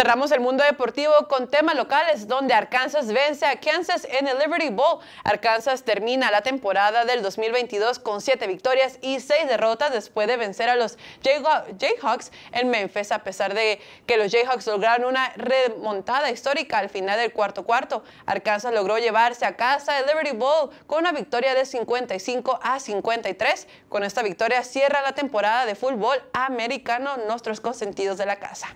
Cerramos el mundo deportivo con temas locales donde Arkansas vence a Kansas en el Liberty Bowl. Arkansas termina la temporada del 2022 con siete victorias y seis derrotas después de vencer a los Jayhawks en Memphis a pesar de que los Jayhawks lograron una remontada histórica al final del cuarto cuarto. Arkansas logró llevarse a casa el Liberty Bowl con una victoria de 55 a 53. Con esta victoria cierra la temporada de fútbol americano nuestros consentidos de la casa.